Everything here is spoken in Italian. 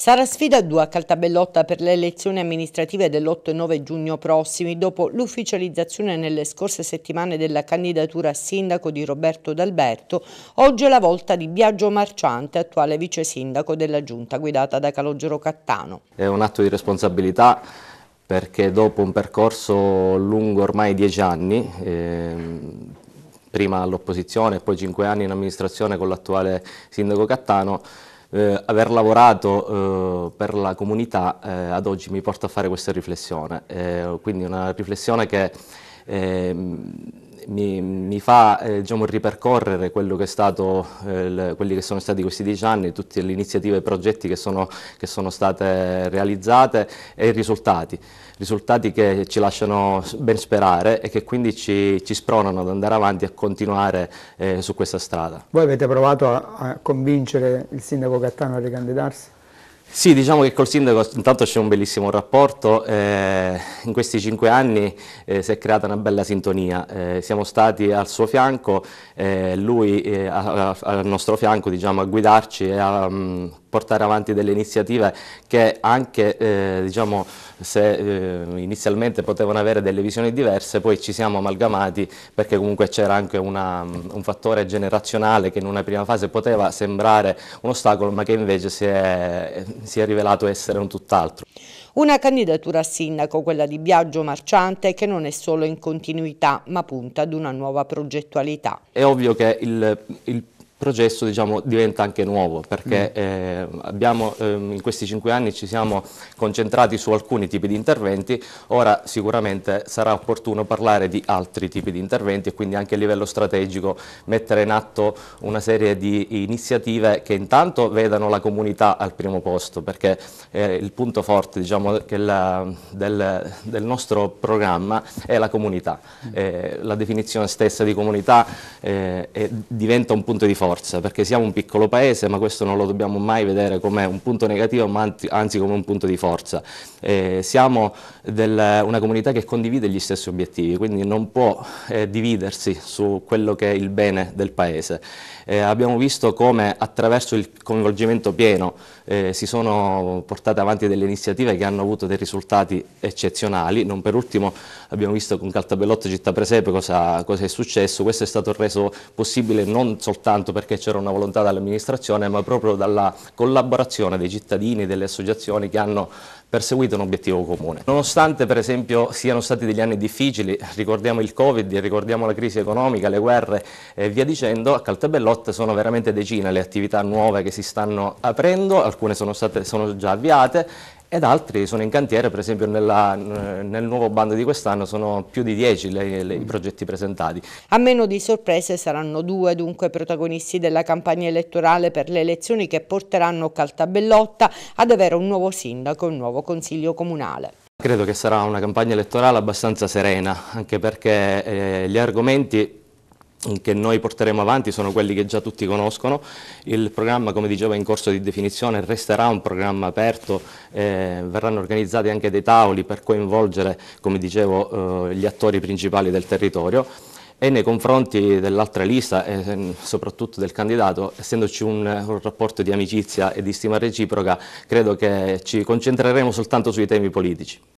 Sarà sfida due a Caltabellotta per le elezioni amministrative dell'8 e 9 giugno prossimi, dopo l'ufficializzazione nelle scorse settimane della candidatura a sindaco di Roberto D'Alberto, oggi è la volta di Biagio Marciante, attuale vice sindaco della giunta guidata da Calogero Cattano. È un atto di responsabilità perché dopo un percorso lungo ormai dieci anni, ehm, prima all'opposizione e poi cinque anni in amministrazione con l'attuale sindaco Cattano, eh, aver lavorato eh, per la comunità eh, ad oggi mi porta a fare questa riflessione, eh, quindi una riflessione che ehm, mi, mi, fa eh, diciamo, ripercorrere che stato, eh, quelli che sono stati questi dieci anni, tutte le iniziative e i progetti che sono, che sono state realizzate e i risultati risultati che ci lasciano ben sperare e che quindi ci, ci spronano ad andare avanti e a continuare eh, su questa strada. Voi avete provato a, a convincere il sindaco Cattano a ricandidarsi? Sì, diciamo che col sindaco intanto c'è un bellissimo rapporto, eh, in questi cinque anni eh, si è creata una bella sintonia, eh, siamo stati al suo fianco, eh, lui eh, a, a, al nostro fianco diciamo, a guidarci e a um, portare avanti delle iniziative che anche eh, diciamo, se inizialmente potevano avere delle visioni diverse poi ci siamo amalgamati perché comunque c'era anche una, mm, un fattore generazionale che in una prima fase poteva sembrare un ostacolo ma che invece si è si è rivelato essere un tutt'altro. Una candidatura a sindaco, quella di Biagio Marciante, che non è solo in continuità ma punta ad una nuova progettualità. È ovvio che il, il progetto diciamo, diventa anche nuovo perché mm. eh, abbiamo, ehm, in questi cinque anni ci siamo concentrati su alcuni tipi di interventi, ora sicuramente sarà opportuno parlare di altri tipi di interventi e quindi anche a livello strategico mettere in atto una serie di iniziative che intanto vedano la comunità al primo posto perché eh, il punto forte diciamo, la, del, del, nostro programma è la comunità, mm. eh, la definizione stessa di comunità eh, diventa un punto di forza forza, perché siamo un piccolo paese, ma questo non lo dobbiamo mai vedere come un punto negativo, ma anzi come un punto di forza. Eh, siamo del, una comunità che condivide gli stessi obiettivi, quindi non può eh, dividersi su quello che è il bene del paese. Eh, abbiamo visto come attraverso il coinvolgimento pieno eh, si sono portate avanti delle iniziative che hanno avuto dei risultati eccezionali, non per ultimo abbiamo visto con Caltabellotto Città Presepe cosa, cosa è successo, questo è stato reso possibile non soltanto per perché c'era una volontà dell'amministrazione, ma proprio dalla collaborazione dei cittadini delle associazioni che hanno perseguito un obiettivo comune. Nonostante per esempio siano stati degli anni difficili, ricordiamo il Covid, ricordiamo la crisi economica, le guerre e via dicendo, a Caltabellotte sono veramente decine le attività nuove che si stanno aprendo, alcune sono, state, sono già avviate ed altri sono in cantiere, per esempio nella, nel nuovo bando di quest'anno sono più di 10 le, le, i mm. progetti presentati. A meno di sorprese saranno due dunque protagonisti della campagna elettorale per le elezioni che porteranno Caltabellotta ad avere un nuovo sindaco e un nuovo consiglio comunale. Credo che sarà una campagna elettorale abbastanza serena, anche perché eh, gli argomenti che noi porteremo avanti sono quelli che già tutti conoscono. Il programma, come dicevo, è in corso di definizione, resterà un programma aperto, eh, verranno organizzati anche dei tavoli per coinvolgere, come dicevo, eh, gli attori principali del territorio e nei confronti dell'altra lista e eh, soprattutto del candidato, essendoci un, un, rapporto di amicizia e di stima reciproca, credo che ci concentreremo soltanto sui temi politici.